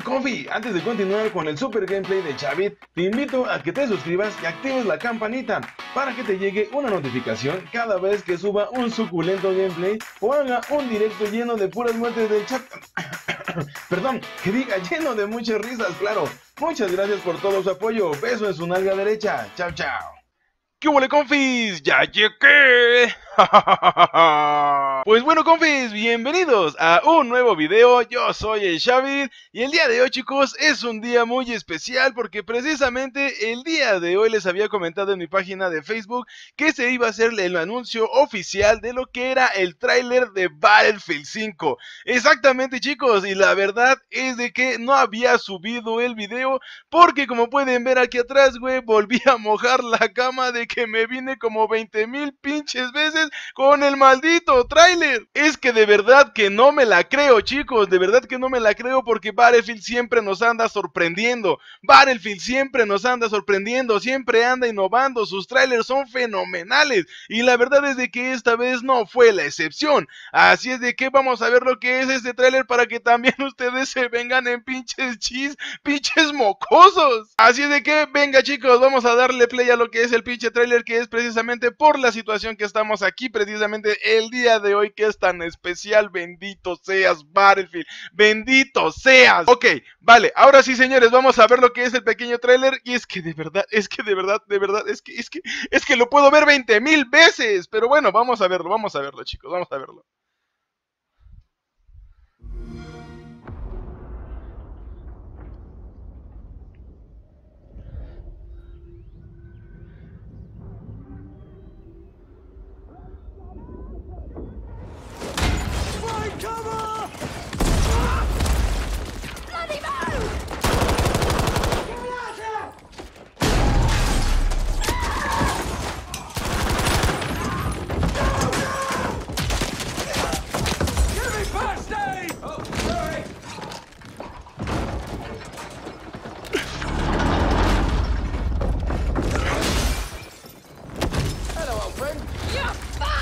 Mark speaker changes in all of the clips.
Speaker 1: Confi, antes de continuar con el super gameplay de Chavit, te invito a que te suscribas y actives la campanita para que te llegue una notificación cada vez que suba un suculento gameplay o haga un directo lleno de puras muertes del chat. Perdón, que diga lleno de muchas risas, claro. Muchas gracias por todo su apoyo. Beso en su nalga derecha. Chao, chao. ¿Qué huele, confis? ¡Ya llegué! Pues bueno confis, bienvenidos a un nuevo video, yo soy el Xavier y el día de hoy chicos es un día muy especial porque precisamente el día de hoy les había comentado en mi página de Facebook que se iba a hacer el anuncio oficial de lo que era el tráiler de Battlefield 5 exactamente chicos y la verdad es de que no había subido el video porque como pueden ver aquí atrás güey volví a mojar la cama de que me vine como 20 mil pinches veces con el maldito tráiler. Es que de verdad que no me la creo, chicos. De verdad que no me la creo porque Battlefield siempre nos anda sorprendiendo. Battlefield siempre nos anda sorprendiendo. Siempre anda innovando. Sus trailers son fenomenales. Y la verdad es de que esta vez no fue la excepción. Así es de que vamos a ver lo que es este tráiler para que también ustedes se vengan en pinches chis, pinches mocosos. Así es de que, venga chicos, vamos a darle play a lo que es el pinche tráiler que es precisamente por la situación que estamos aquí aquí precisamente el día de hoy que es tan especial. Bendito seas, Battlefield. Bendito seas. Ok, vale, ahora sí, señores, vamos a ver lo que es el pequeño tráiler. Y es que de verdad, es que de verdad, de verdad, es que, es que, es que lo puedo ver 20 mil veces. Pero bueno, vamos a verlo, vamos a verlo, chicos, vamos a verlo. friend? You're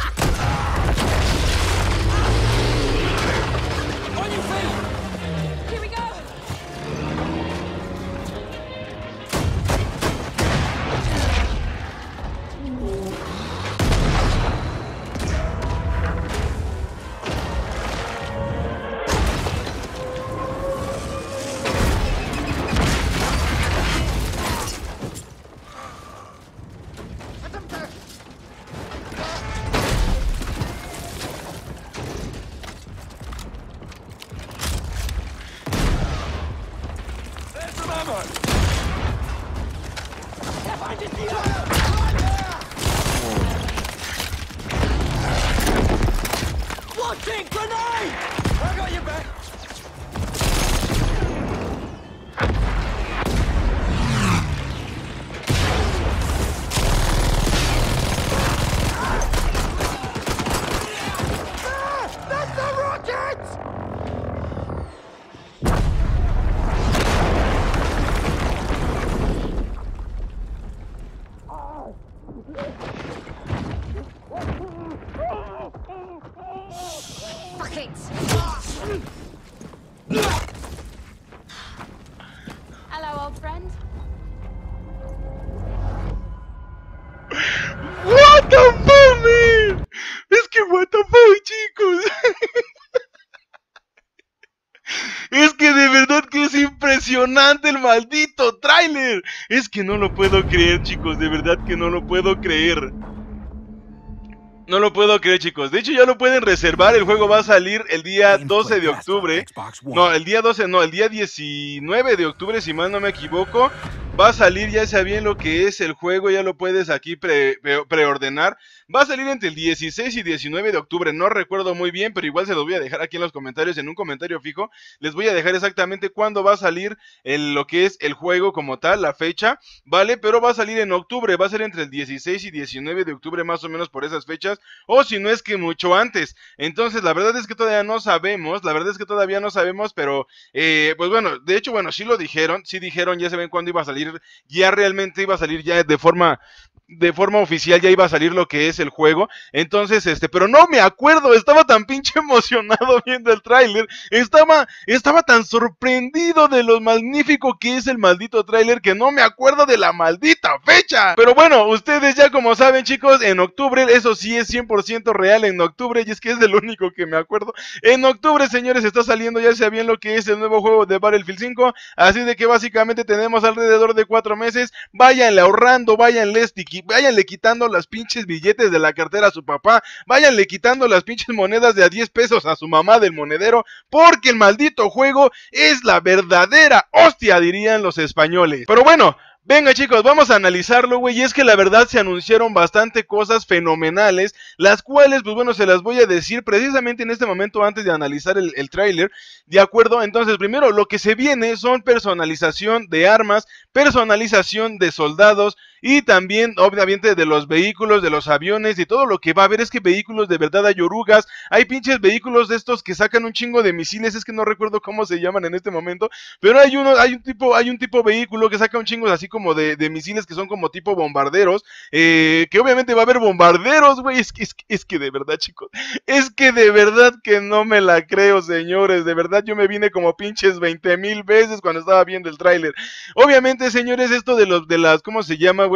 Speaker 1: que no lo puedo creer, chicos. De verdad que no lo puedo creer. No lo puedo creer, chicos. De hecho, ya lo pueden reservar. El juego va a salir el día 12 de octubre. No, el día 12, no, el día 19 de octubre, si mal no me equivoco. Va a salir, ya sea bien lo que es el juego, ya lo puedes aquí preordenar. Va a salir entre el 16 y 19 de octubre, no recuerdo muy bien, pero igual se lo voy a dejar aquí en los comentarios, en un comentario fijo. Les voy a dejar exactamente cuándo va a salir lo que es el juego como tal, la fecha, ¿vale? Pero va a salir en octubre, va a ser entre el 16 y 19 de octubre más o menos por esas fechas, o si no es que mucho antes. Entonces, la verdad es que todavía no sabemos, la verdad es que todavía no sabemos, pero eh, pues bueno, de hecho, bueno, sí lo dijeron, sí dijeron, ya se ven cuándo iba a salir ya realmente iba a salir ya de forma de forma oficial ya iba a salir lo que es el juego. Entonces, este, pero no me acuerdo, estaba tan pinche emocionado viendo el tráiler, estaba, estaba tan sorprendido de lo magnífico que es el maldito tráiler que no me acuerdo de la maldita fecha. Pero bueno, ustedes ya como saben chicos, en octubre, eso sí es 100% real en octubre, y es que es el único que me acuerdo. En octubre, señores, está saliendo ya sea bien lo que es el nuevo juego de Battlefield 5, así de que básicamente tenemos alrededor de cuatro meses, váyanle ahorrando, váyanle sticky váyanle quitando las pinches billetes de la cartera a su papá, váyanle quitando las pinches monedas de a 10 pesos a su mamá del monedero, porque el maldito juego es la verdadera hostia, dirían los españoles. Pero bueno, Venga chicos, vamos a analizarlo, güey. Y es que la verdad se anunciaron bastante cosas fenomenales, las cuales, pues bueno, se las voy a decir precisamente en este momento antes de analizar el, el tráiler. ¿De acuerdo? Entonces, primero, lo que se viene son personalización de armas, personalización de soldados, y también, obviamente, de los vehículos, de los aviones y todo lo que va a haber es que vehículos de verdad hay orugas, hay pinches vehículos de estos que sacan un chingo de misiles, es que no recuerdo cómo se llaman en este momento, pero hay uno, hay un tipo, hay un tipo vehículo que saca un chingo así como de, misiles que son como tipo bombarderos, eh, que obviamente va a haber bombarderos, güey, es que, es, es que de verdad, chicos, es que de verdad que no me la creo, señores, de verdad yo me vine como pinches 20 mil veces cuando estaba viendo el tráiler. Obviamente, señores, esto de los, de las, ¿cómo se llama,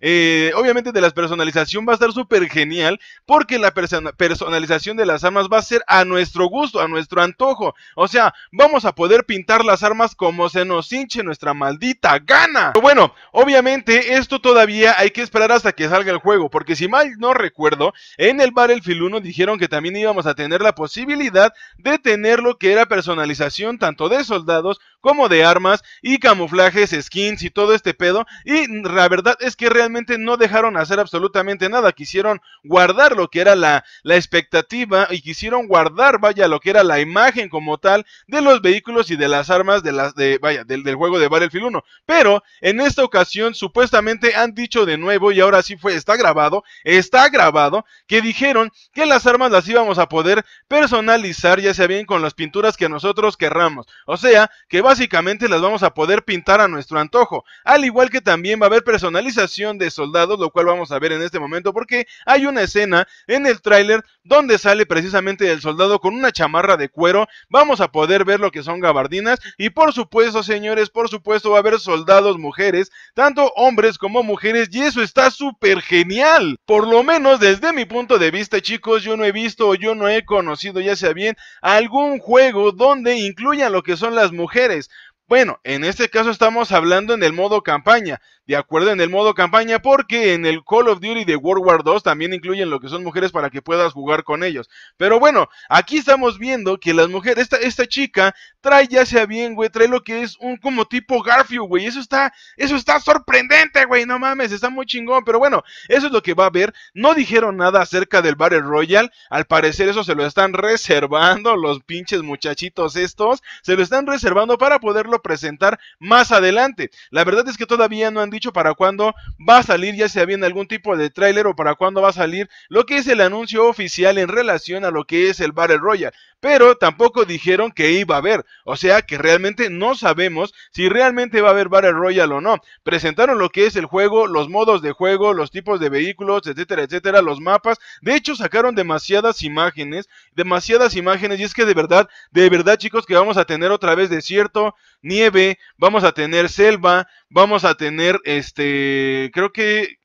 Speaker 1: eh, obviamente de la personalización va a estar súper genial porque la personalización de las armas va a ser a nuestro gusto, a nuestro antojo. O sea, vamos a poder pintar las armas como se nos hinche nuestra maldita gana. Pero bueno, obviamente esto todavía hay que esperar hasta que salga el juego, porque si mal no recuerdo, en el Battlefield 1 dijeron que también íbamos a tener la posibilidad de tener lo que era personalización tanto de soldados como de armas y camuflajes, skins y todo este pedo. Y la verdad es que realmente no dejaron hacer absolutamente nada, quisieron guardar lo que era la, expectativa y quisieron guardar, vaya, lo que era la imagen como tal de los vehículos y de las armas de las de del, juego de Battlefield 1. Pero en esta ocasión supuestamente han dicho de nuevo y ahora sí fue está grabado, está grabado que dijeron que las armas las íbamos a poder personalizar ya sea bien con las pinturas que nosotros querramos. O sea, que básicamente las vamos a poder pintar a nuestro antojo, al igual que también va a haber personalización de soldados, lo cual vamos a ver en este momento porque hay una escena en el tráiler donde sale precisamente el soldado con una chamarra de cuero. Vamos a poder ver lo que son gabardinas y por supuesto, señores, por supuesto va a haber soldados mujeres, tanto hombres como mujeres y eso está súper genial. Por lo menos desde mi punto de vista, chicos, yo no he visto o yo no he conocido, ya sea bien, algún juego donde incluyan lo que son las mujeres. Bueno, en este caso estamos hablando en el modo campaña, de acuerdo en el modo campaña, porque en el Call of Duty de World War 2 también incluyen lo que son mujeres para que puedas jugar con ellos. Pero bueno, aquí estamos viendo que las mujeres, esta, esta chica trae ya sea bien, güey, trae lo que es un como tipo Garfield, güey. Eso está, eso está sorprendente, güey. No mames, está muy chingón. Pero bueno, eso es lo que va a ver, No dijeron nada acerca del Battle Royal Al parecer, eso se lo están reservando los pinches muchachitos estos. Se lo están reservando para poderlo presentar más adelante. La verdad es que todavía no han dicho para cuándo va a salir, ya sea bien algún tipo de tráiler o para cuándo va a salir lo que es el anuncio oficial en relación a lo que es el Battle Royale pero tampoco dijeron que iba a haber. O sea que realmente no sabemos si realmente va a haber Battle Royale o no. Presentaron lo que es el juego, los modos de juego, los tipos de vehículos, etcétera, etcétera, los mapas. De hecho, sacaron demasiadas imágenes, demasiadas imágenes. Y es que de verdad, de verdad, chicos, que vamos a tener otra vez desierto, nieve, vamos a tener selva, vamos a tener este. Creo que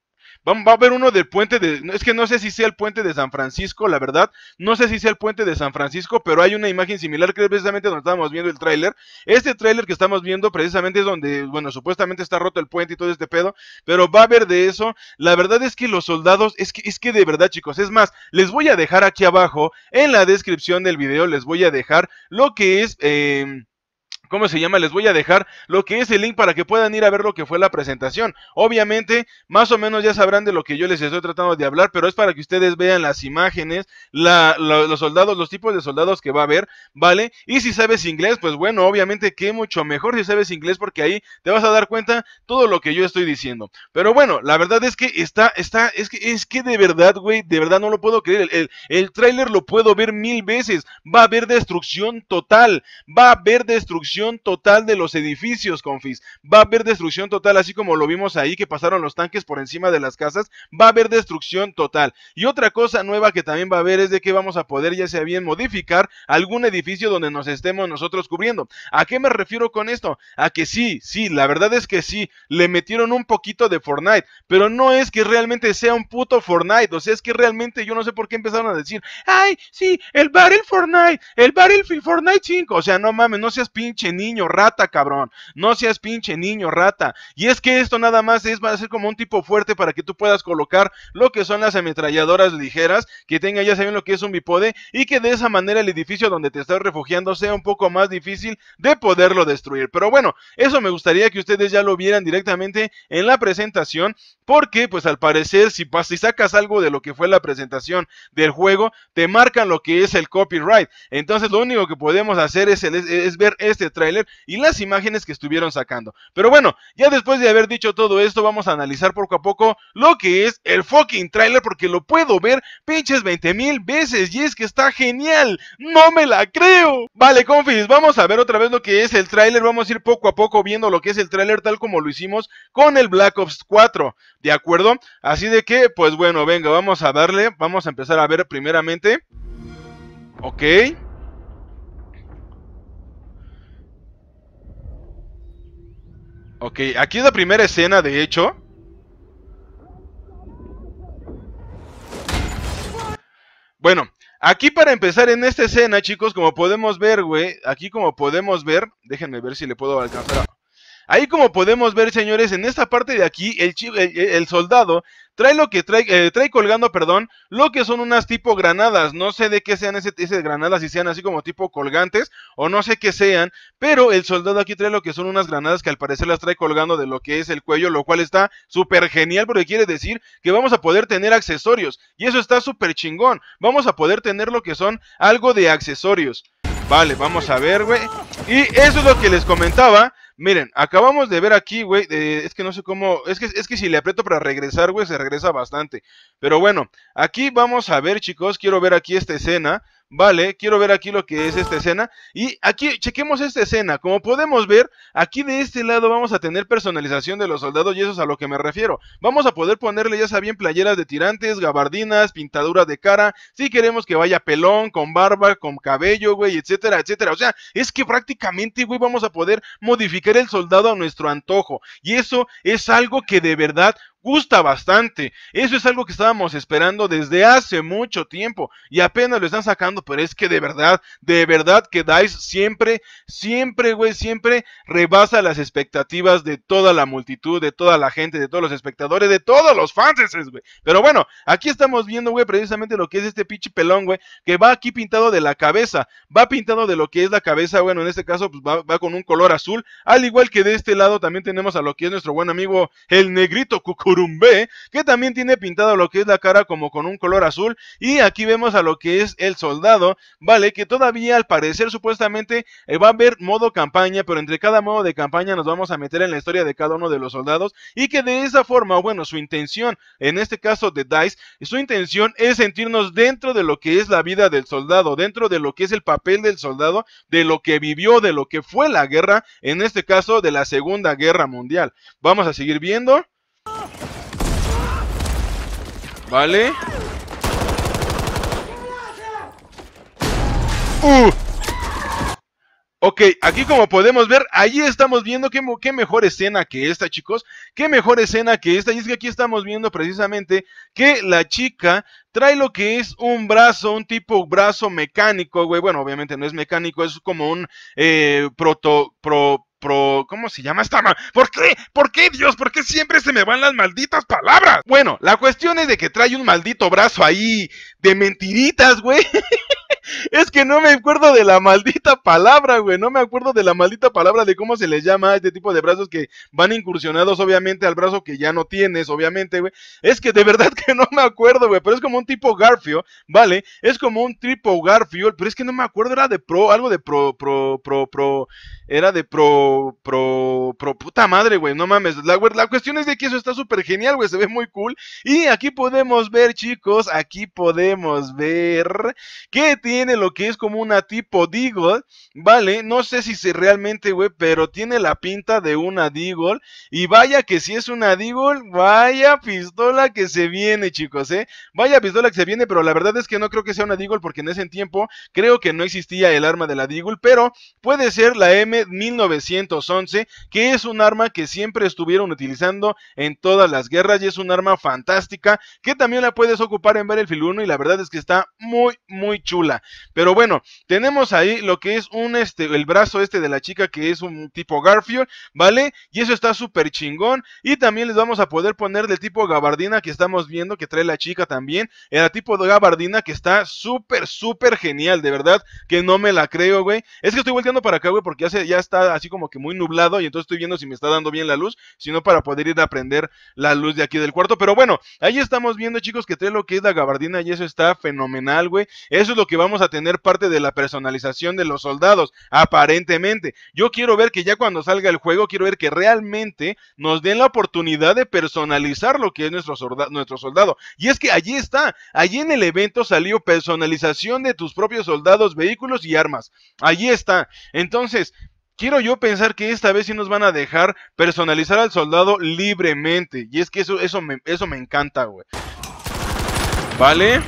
Speaker 1: Va, a haber uno del puente de. Es que no sé si sea el puente de San Francisco, la verdad. No sé si sea el puente de San Francisco, pero hay una imagen similar que es precisamente donde estábamos viendo el tráiler. Este tráiler que estamos viendo precisamente es donde, bueno, supuestamente está roto el puente y todo este pedo, pero va a haber de eso. La verdad es que los soldados, es que, es que de verdad, chicos, es más, les voy a dejar aquí abajo, en la descripción del video, les voy a dejar lo que es. Em, ¿cómo se llama? Les voy a dejar lo que es el link para que puedan ir a ver lo que fue la presentación. Obviamente, más o menos ya sabrán de lo que yo les estoy tratando de hablar, pero es para que ustedes vean las imágenes, los soldados, los tipos de soldados que va a haber, ¿vale? Y si sabes inglés, pues bueno, obviamente que mucho mejor si sabes inglés porque ahí te vas a dar cuenta todo lo que yo estoy diciendo. Pero bueno, la verdad es que está, está, es que, es que de verdad, güey, de verdad no lo puedo creer. El, el, tráiler lo puedo ver mil veces. Va a haber destrucción total. Va a haber destrucción total de los edificios, confis. Va a haber destrucción total, así como lo vimos ahí que pasaron los tanques por encima de las casas. Va a haber destrucción total. Y otra cosa nueva que también va a haber es de que vamos a poder, ya sea bien, modificar algún edificio donde nos estemos nosotros cubriendo. ¿A qué me refiero con esto? A que sí, sí, la verdad es que sí, le metieron un poquito de Fortnite, pero no es que realmente sea un puto Fortnite, o sea, es que realmente yo no sé por qué empezaron a decir, ay, sí, el barrel Fortnite, el Battle Fortnite 5, o sea, no mames, no seas pinche niño rata, cabrón. No seas pinche niño rata. Y es que esto nada más es va a ser como un tipo fuerte para que tú puedas colocar lo que son las ametralladoras ligeras, que tenga ya saben lo que es un bipode y que de esa manera el edificio donde te estás refugiando sea un poco más difícil de poderlo destruir. Pero bueno, eso me gustaría que ustedes ya lo vieran directamente en la presentación porque pues al parecer si, sacas algo de lo que fue la presentación del juego, te marcan lo que es el copyright. Entonces lo único que podemos hacer es, ver este tráiler y las imágenes que estuvieron sacando. Pero bueno, ya después de haber dicho todo esto, vamos a analizar poco a poco lo que es el fucking tráiler porque lo puedo ver pinches 20.000 mil veces y es que está genial. No me la creo. Vale, confis, vamos a ver otra vez lo que es el tráiler. Vamos a ir poco a poco viendo lo que es el tráiler tal como lo hicimos con el Black Ops 4. ¿de acuerdo? Así de que, pues bueno, venga, vamos a darle, vamos a empezar a ver primeramente. Ok. Ok, aquí es la primera escena, de hecho. Bueno, aquí para empezar en esta escena, chicos, como podemos ver, güey, aquí como podemos ver, déjenme ver si le puedo alcanzar Ahí como podemos ver, señores, en esta parte de aquí, el, el, el soldado trae lo que trae, eh, trae colgando, perdón, lo que son unas tipo granadas. No sé de qué sean esas granadas, si sean así como tipo colgantes o no sé qué sean, pero el soldado aquí trae lo que son unas granadas que al parecer las trae colgando de lo que es el cuello, lo cual está súper genial porque quiere decir que vamos a poder tener accesorios y eso está súper chingón. Vamos a poder tener lo que son algo de accesorios. Vale, vamos a ver, güey. Y eso es lo que les comentaba, Miren, acabamos de ver aquí, güey, es que no sé cómo, es que, es que si le aprieto para regresar, güey, se regresa bastante. Pero bueno, aquí vamos a ver, chicos, quiero ver aquí esta escena Vale, quiero ver aquí lo que es esta escena. Y aquí, chequemos esta escena. Como podemos ver, aquí de este lado vamos a tener personalización de los soldados y eso es a lo que me refiero. Vamos a poder ponerle, ya sabían, playeras de tirantes, gabardinas, pintaduras de cara. Si queremos que vaya pelón, con barba, con cabello, güey, etcétera, etcétera. O sea, es que prácticamente, güey, vamos a poder modificar el soldado a nuestro antojo. Y eso es algo que de verdad gusta bastante. Eso es algo que estábamos esperando desde hace mucho tiempo y apenas lo están sacando, pero es que de verdad, de verdad que DICE siempre, siempre, güey, siempre rebasa las expectativas de toda la multitud, de toda la gente, de todos los espectadores, de todos los fans, güey. Pero bueno, aquí estamos viendo, güey, precisamente lo que es este pinche pelón, güey, que va aquí pintado de la cabeza, va pintado de lo que es la cabeza, bueno, en este caso pues va, va con un color azul, al igual que de este lado también tenemos a lo que es nuestro buen amigo el negrito Cuco que también tiene pintado lo que es la cara como con un color azul. Y aquí vemos a lo que es el soldado, ¿vale? Que todavía al parecer supuestamente eh, va a haber modo campaña, pero entre cada modo de campaña nos vamos a meter en la historia de cada uno de los soldados. Y que de esa forma, bueno, su intención, en este caso de Dice, su intención es sentirnos dentro de lo que es la vida del soldado, dentro de lo que es el papel del soldado, de lo que vivió, de lo que fue la guerra, en este caso de la Segunda Guerra Mundial. Vamos a seguir viendo. Vale. ¡Uh! Ok, aquí como podemos ver, allí estamos viendo qué, qué, mejor escena que esta, chicos. Qué mejor escena que esta. Y es que aquí estamos viendo precisamente que la chica trae lo que es un brazo, un tipo brazo mecánico, güey. Bueno, obviamente no es mecánico, es como un eh, proto pro. ¿Cómo se llama esta? mal ¿Por qué? ¿Por qué, Dios? ¿Por qué siempre se me van las malditas palabras? Bueno, la cuestión es de que trae un maldito brazo ahí de mentiritas, güey. es que no me acuerdo de la maldita palabra, güey. No me acuerdo de la maldita palabra de cómo se les llama a este tipo de brazos que van incursionados, obviamente, al brazo que ya no tienes, obviamente, güey. Es que de verdad que no me acuerdo, güey. Pero es como un tipo Garfio, ¿vale? Es como un tipo Garfio, pero es que no me acuerdo, era de pro, algo de pro, pro, pro, pro. Era de pro, pro, pro, puta madre, güey. No mames. La, cuestión es de que eso está súper genial, güey. Se ve muy cool. Y aquí podemos ver, chicos, aquí podemos ver que tiene tiene lo que es como una tipo Deagle, ¿vale? No sé si se realmente, güey, pero tiene la pinta de una Deagle. Y vaya que si es una Deagle, vaya pistola que se viene, chicos, ¿eh? Vaya pistola que se viene, pero la verdad es que no creo que sea una Deagle porque en ese tiempo creo que no existía el arma de la Deagle, pero puede ser la M1911, que es un arma que siempre estuvieron utilizando en todas las guerras y es un arma fantástica que también la puedes ocupar en ver Battlefield 1 y la verdad es que está muy, muy chula. Pero bueno, tenemos ahí lo que es un este, el brazo este de la chica que es un tipo Garfield, ¿vale? Y eso está súper chingón. Y también les vamos a poder poner del tipo gabardina que estamos viendo que trae la chica también. El tipo de gabardina que está súper, súper genial, de verdad, que no me la creo, güey. Es que estoy volteando para acá, güey, porque ya, ya está así como que muy nublado y entonces estoy viendo si me está dando bien la luz, sino para poder ir a prender la luz de aquí del cuarto. Pero bueno, ahí estamos viendo, chicos, que trae lo que es la gabardina y eso está fenomenal, güey. Eso es lo que vamos vamos a tener parte de la personalización de los soldados, aparentemente. Yo quiero ver que ya cuando salga el juego, quiero ver que realmente nos den la oportunidad de personalizar lo que es nuestro, soldado nuestro soldado. Y es que allí está, allí en el evento salió personalización de tus propios soldados, vehículos y armas. Allí está. Entonces, quiero yo pensar que esta vez sí nos van a dejar personalizar al soldado libremente. Y es que eso, eso, me, eso me encanta, güey. ¿Vale?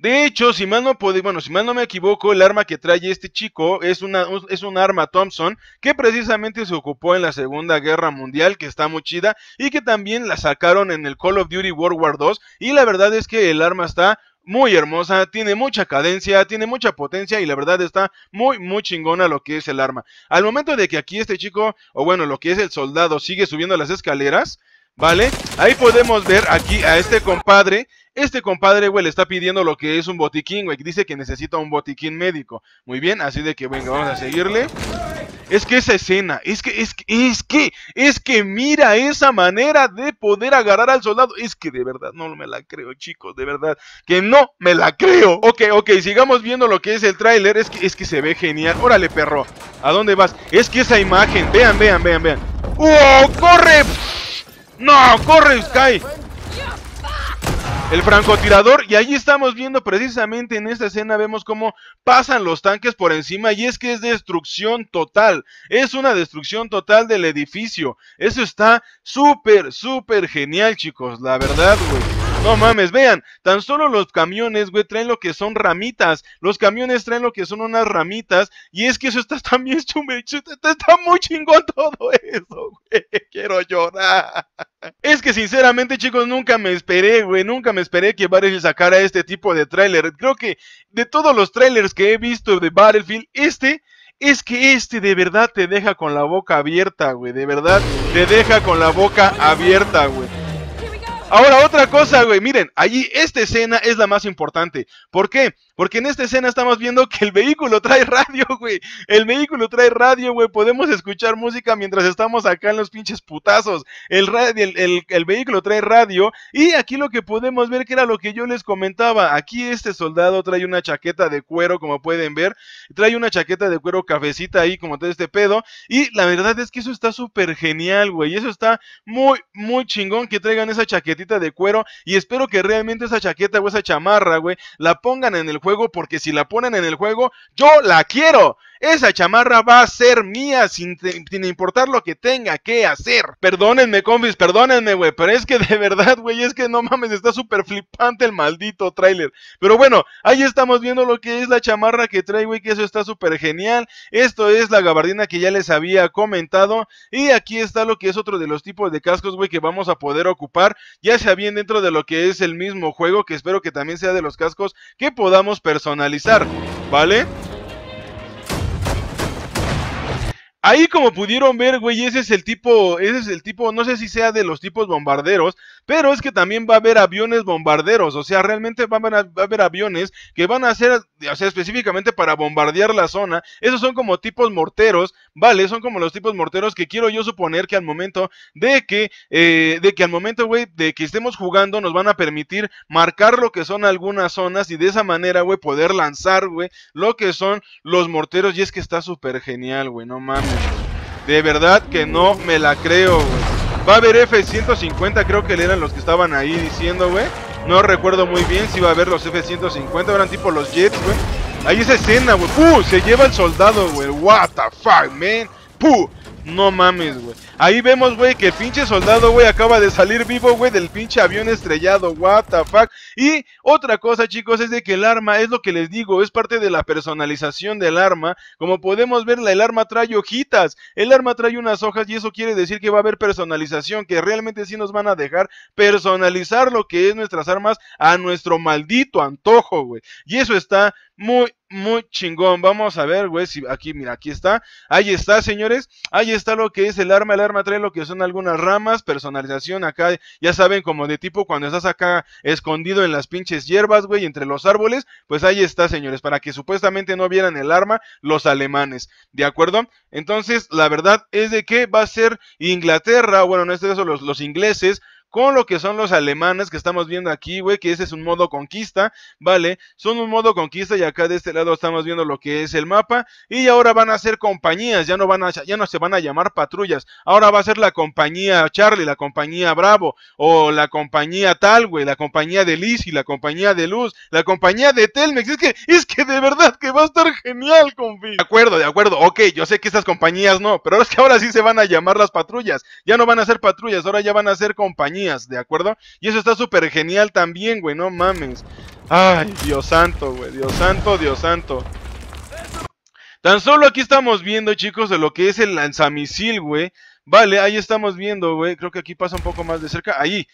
Speaker 1: De hecho, si mal no bueno, si no me equivoco, el arma que trae este chico es una es un arma Thompson que precisamente se ocupó en la Segunda Guerra Mundial, que está muy chida y que también la sacaron en el Call of Duty World War II, y la verdad es que el arma está muy hermosa, tiene mucha cadencia, tiene mucha potencia y la verdad está muy, muy chingona lo que es el arma. Al momento de que aquí este chico, o bueno, lo que es el soldado, sigue subiendo las escaleras, ¿vale? Ahí podemos ver aquí a este compadre. Este compadre, güey, le está pidiendo lo que es un botiquín, güey. Dice que necesita un botiquín médico. Muy bien, así de que, venga, vamos a seguirle. Es que esa escena, es que, es que, es que, es que mira esa manera de poder agarrar al soldado. Es que de verdad no me la creo, chicos, de verdad, que no me la creo. Ok, ok, sigamos viendo lo que es el tráiler. Es que, es que se ve genial. Órale, perro, ¿a dónde vas? Es que esa imagen, vean, vean, vean, vean. ¡Uh! ¡Corre! ¡No! ¡Corre, Sky! El francotirador, y allí estamos viendo precisamente en esta escena, vemos cómo pasan los tanques por encima, y es que es destrucción total, es una destrucción total del edificio, eso está súper, súper genial chicos, la verdad, güey. No mames, vean, tan solo los camiones, güey, traen lo que son ramitas. Los camiones traen lo que son unas ramitas. Y es que eso está también Está muy chingón todo eso, güey. Quiero llorar. Es que sinceramente, chicos, nunca me esperé, güey. Nunca me esperé que Battlefield sacara este tipo de tráiler. Creo que de todos los trailers que he visto de Battlefield, este es que este de verdad te deja con la boca abierta, güey. De verdad, te deja con la boca abierta, güey. Ahora, otra cosa, güey. Miren, allí esta escena es la más importante. ¿Por qué? Porque en esta escena estamos viendo que el vehículo trae radio, güey. El vehículo trae radio, güey. Podemos escuchar música mientras estamos acá en los pinches putazos. El, el, vehículo trae radio. Y aquí lo que podemos ver, que era lo que yo les comentaba. Aquí este soldado trae una chaqueta de cuero, como pueden ver. Trae una chaqueta de cuero cafecita ahí, como todo este pedo. Y la verdad es que eso está súper genial, güey. Eso está muy, muy chingón que traigan esa chaquetita de cuero. Y espero que realmente esa chaqueta o esa chamarra, güey, la pongan en el juego porque si la ponen en el juego, yo la quiero. Esa chamarra va a ser mía sin, importar lo que tenga que hacer. Perdónenme, confis, perdónenme, güey. Pero es que de verdad, güey, es que no mames, está súper flipante el maldito tráiler. Pero bueno, ahí estamos viendo lo que es la chamarra que trae, güey, que eso está súper genial. Esto es la gabardina que ya les había comentado. Y aquí está lo que es otro de los tipos de cascos, güey, que vamos a poder ocupar. Ya sea bien dentro de lo que es el mismo juego, que espero que también sea de los cascos que podamos personalizar. ¿Vale? Ahí como pudieron ver, güey, ese es el tipo, ese es el tipo, no sé si sea de los tipos bombarderos, pero es que también va a haber aviones bombarderos, o sea, realmente van a, va a haber aviones que van a ser, o sea, específicamente para bombardear la zona, esos son como tipos morteros, vale, son como los tipos morteros que quiero yo suponer que al momento de que, eh, de que al momento, güey, de que estemos jugando nos van a permitir marcar lo que son algunas zonas y de esa manera, güey, poder lanzar, güey, lo que son los morteros y es que está súper genial, güey, no mames. De verdad que no me la creo, güey. Va a haber F-150, creo que eran los que estaban ahí diciendo, güey. No recuerdo muy bien si va a haber los F-150, eran tipo los jets, güey. Ahí esa escena, güey. ¡Puh! Se lleva el soldado, güey. What the fuck, man. ¡Puh! No mames, güey. Ahí vemos, güey, que pinche soldado, güey, acaba de salir vivo, güey, del pinche avión estrellado. What the fuck. Y otra cosa, chicos, es de que el arma, es lo que les digo, es parte de la personalización del arma. Como podemos ver, el arma trae hojitas. El arma trae unas hojas y eso quiere decir que va a haber personalización, que realmente sí nos van a dejar personalizar lo que es nuestras armas a nuestro maldito antojo, güey. Y eso está muy, muy chingón. Vamos a ver, güey, si aquí, mira, aquí está. Ahí está, señores. Ahí está lo que es el arma. El arma trae lo que son algunas ramas, personalización acá. Ya saben, como de tipo cuando estás acá escondido en las pinches hierbas, güey, entre los árboles. Pues ahí está, señores, para que supuestamente no vieran el arma los alemanes. ¿De acuerdo? Entonces, la verdad es de que va a ser Inglaterra, bueno, no es de eso, los ingleses, con lo que son los alemanes que estamos viendo aquí, güey, que ese es un modo conquista, ¿vale? Son un modo conquista y acá de este lado estamos viendo lo que es el mapa y ahora van a ser compañías, ya no van a ya no se van a llamar patrullas, ahora va a ser la compañía Charlie, la compañía Bravo o la compañía tal, güey, la compañía de Liz y la compañía de Luz, la compañía de Telmex, es que es que de verdad que va a estar genial, confío De acuerdo, de acuerdo. Ok, yo sé que estas compañías no, pero es que ahora sí se van a llamar las patrullas. Ya no van a ser patrullas, ahora ya van a ser compañías ¿de acuerdo? Y eso está súper genial también, güey, no mames. Ay, Dios santo, güey, Dios santo, Dios santo. Tan solo aquí estamos viendo, chicos, de lo que es el lanzamisil, güey. Vale, ahí estamos viendo, güey. Creo que aquí pasa un poco más de cerca. Ahí,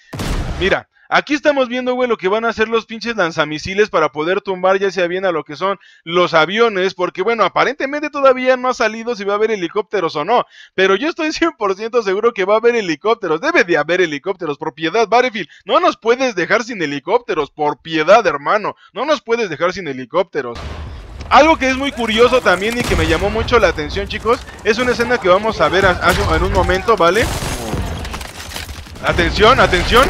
Speaker 1: Mira, aquí estamos viendo, güey, lo que van a hacer los pinches lanzamisiles para poder tumbar ya sea bien a lo que son los aviones, porque bueno, aparentemente todavía no ha salido si va a haber helicópteros o no, pero yo estoy 100% seguro que va a haber helicópteros, debe de haber helicópteros, por piedad, no nos puedes dejar sin helicópteros, por piedad, hermano, no nos puedes dejar sin helicópteros. Algo que es muy curioso también y que me llamó mucho la atención, chicos, es una escena que vamos a ver en un momento, ¿vale? Atención, atención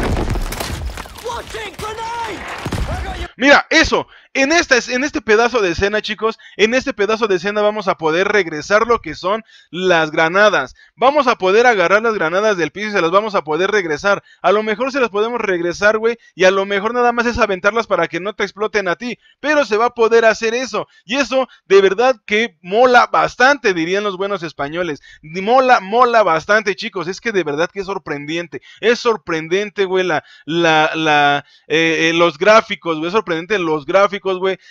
Speaker 1: Mira, eso, en, este pedazo de escena, chicos, en este pedazo de escena vamos a poder regresar lo que son las granadas. Vamos a poder agarrar las granadas del piso y se las vamos a poder regresar. A lo mejor se las podemos regresar, güey, y a lo mejor nada más es aventarlas para que no te exploten a ti. Pero se va a poder hacer eso. Y eso de verdad que mola bastante, dirían los buenos españoles. Mola, mola bastante, chicos. Es que de verdad que es sorprendente. Es sorprendente, güey, la, la, eh, eh, los gráficos, güey. Es sorprendente los gráficos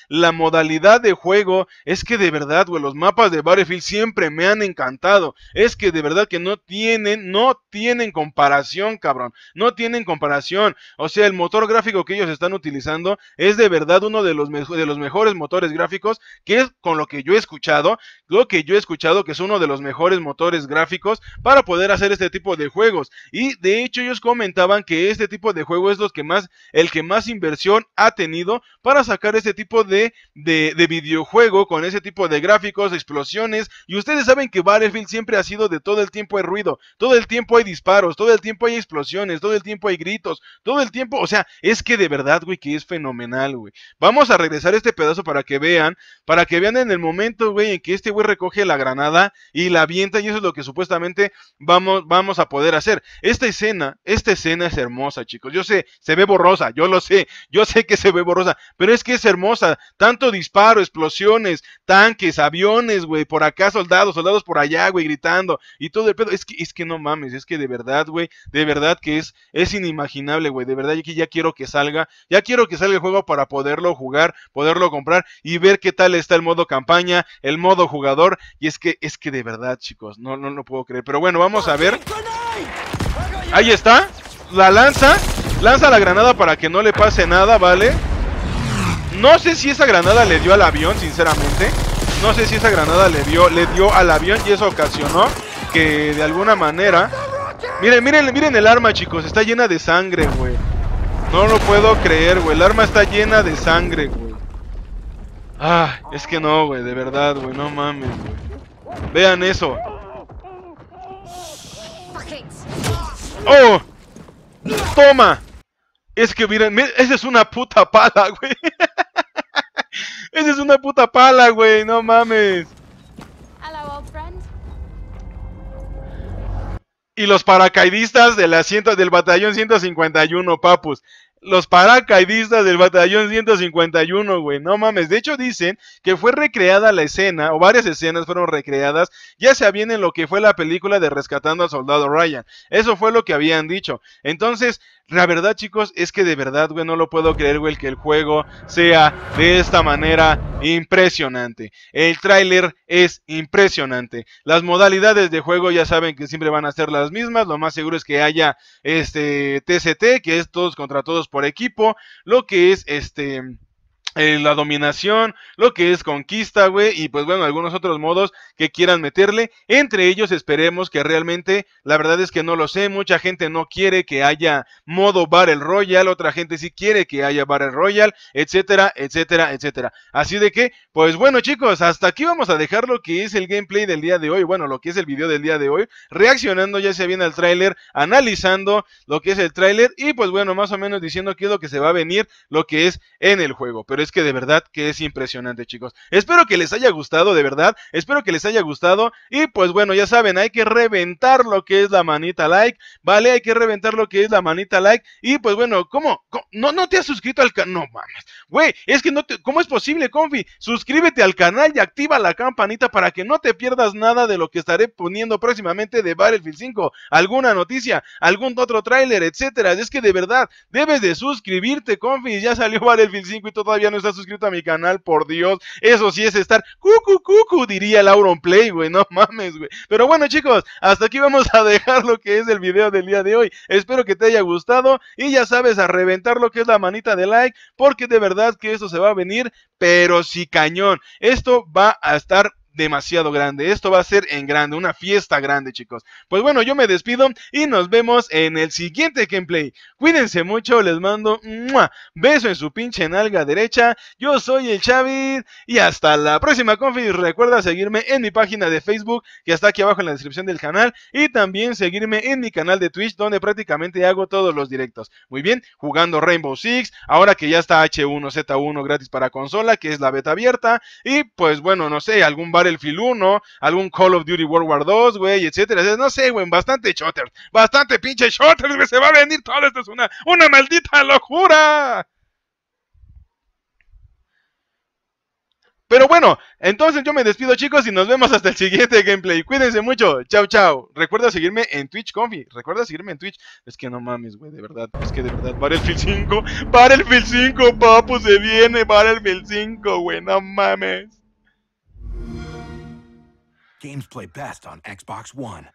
Speaker 1: la modalidad de juego, es que de verdad, güey, los mapas de Battlefield siempre me han encantado. Es que de verdad que no tienen, no tienen comparación, cabrón. No tienen comparación. O sea, el motor gráfico que ellos están utilizando es de verdad uno de los, de los mejores motores gráficos, que es con lo que yo he escuchado, lo que yo he escuchado que es uno de los mejores motores gráficos para poder hacer este tipo de juegos. Y de hecho ellos comentaban que este tipo de juego es los que más, el que más inversión ha tenido para sacar este tipo de, de, videojuego, con ese tipo de gráficos, explosiones. Y ustedes saben que Battlefield siempre ha sido de todo el tiempo hay ruido, todo el tiempo hay disparos, todo el tiempo hay explosiones, todo el tiempo hay gritos, todo el tiempo, o sea, es que de verdad, güey, que es fenomenal, güey. Vamos a regresar este pedazo para que vean, para que vean en el momento, güey, en que este güey recoge la granada y la avienta y eso es lo que supuestamente vamos, vamos a poder hacer. Esta escena, esta escena es hermosa, chicos. Yo sé, se ve borrosa, yo lo sé, yo sé que se ve borrosa, pero es que es hermosa. Tanto disparo, explosiones, tanques, aviones, güey. Por acá soldados, soldados por allá, güey, gritando. Y todo el pedo. Es que, es que no mames, es que de verdad, güey. De verdad que es, es inimaginable, güey. De verdad que ya quiero que salga. Ya quiero que salga el juego para poderlo jugar, poderlo comprar y ver qué tal está el modo campaña, el modo jugador. Y es que, es que de verdad, chicos, no, no, no puedo creer. Pero bueno, vamos a ver. Ahí está. La lanza. Lanza la granada para que no le pase nada, ¿vale? No sé si esa granada le dio al avión, sinceramente. No sé si esa granada le dio, le dio al avión y eso ocasionó que de alguna manera... Miren, miren, miren el arma, chicos. Está llena de sangre, güey. No lo puedo creer, güey. El arma está llena de sangre, güey. Ah, es que no, güey. De verdad, güey. No mames, güey. Vean eso. ¡Oh! ¡Toma! Es que miren, ese esa es una puta pala, güey. Esa es una puta pala, güey, no mames. Hello, friend. Y los paracaidistas del asiento del batallón 151, papus. Los paracaidistas del batallón 151, güey, no mames. De hecho dicen que fue recreada la escena, o varias escenas fueron recreadas, ya sea bien en lo que fue la película de Rescatando al Soldado Ryan. Eso fue lo que habían dicho. Entonces, la verdad, chicos, es que de verdad, güey, no lo puedo creer, güey, que el juego sea de esta manera impresionante. El tráiler es impresionante. Las modalidades de juego ya saben que siempre van a ser las mismas. Lo más seguro es que haya este TCT, que es todos contra todos por equipo. Lo que es este eh, la dominación, lo que es conquista, güey, y pues bueno, algunos otros modos que quieran meterle. Entre ellos esperemos que realmente, la verdad es que no lo sé, mucha gente no quiere que haya modo Battle Royal, otra gente sí quiere que haya Battle Royal, etcétera, etcétera, etcétera. Así de que, pues bueno chicos, hasta aquí vamos a dejar lo que es el gameplay del día de hoy, bueno, lo que es el video del día de hoy, reaccionando ya sea bien al tráiler, analizando lo que es el tráiler y pues bueno, más o menos diciendo qué es lo que se va a venir, lo que es en el juego. Pero es que de verdad que es impresionante, chicos. Espero que les haya gustado, de verdad. Espero que les haya gustado. Y pues bueno, ya saben, hay que reventar lo que es la manita like, ¿vale? Hay que reventar lo que es la manita like. Y pues bueno, ¿cómo? ¿No, no te has suscrito al canal? No mames. Güey, es que no te... ¿Cómo es posible, Confi? Suscríbete al canal y activa la campanita para que no te pierdas nada de lo que estaré poniendo próximamente de Battlefield 5. Alguna noticia, algún otro tráiler, etcétera. Es que de verdad, debes de suscribirte, Confi. Ya salió Battlefield 5 y todavía no está suscrito a mi canal, por Dios. Eso sí es estar cucu cucu, diría Lauron Play, güey. No mames, güey. Pero bueno, chicos, hasta aquí vamos a dejar lo que es el video del día de hoy. Espero que te haya gustado. Y ya sabes, a reventar lo que es la manita de like. Porque de verdad que esto se va a venir. Pero sí, cañón. Esto va a estar demasiado grande. Esto va a ser en grande, una fiesta grande, chicos. Pues bueno, yo me despido y nos vemos en el siguiente gameplay. Cuídense mucho, les mando un beso en su pinche nalga derecha. Yo soy el Chavis y hasta la próxima, confi. Recuerda seguirme en mi página de Facebook, que está aquí abajo en la descripción del canal, y también seguirme en mi canal de Twitch, donde prácticamente hago todos los directos. Muy bien, jugando Rainbow Six, ahora que ya está H1Z1 gratis para consola, que es la beta abierta, y pues bueno, no sé, algún bar Battlefield 1, algún Call of Duty World War 2, güey, etcétera. No sé, güey, bastante shooters, bastante pinche shooters, güey, se va a venir todo esto, es una, una maldita locura. Pero bueno, entonces yo me despido chicos y nos vemos hasta el siguiente gameplay. Cuídense mucho. Chao, chao. Recuerda seguirme en Twitch, Confi. Recuerda seguirme en Twitch. Es que no mames, güey, de verdad. Es que de verdad, el Phil 5. Phil 5, papu, se viene el 5, güey. No mames. Games play best on Xbox One.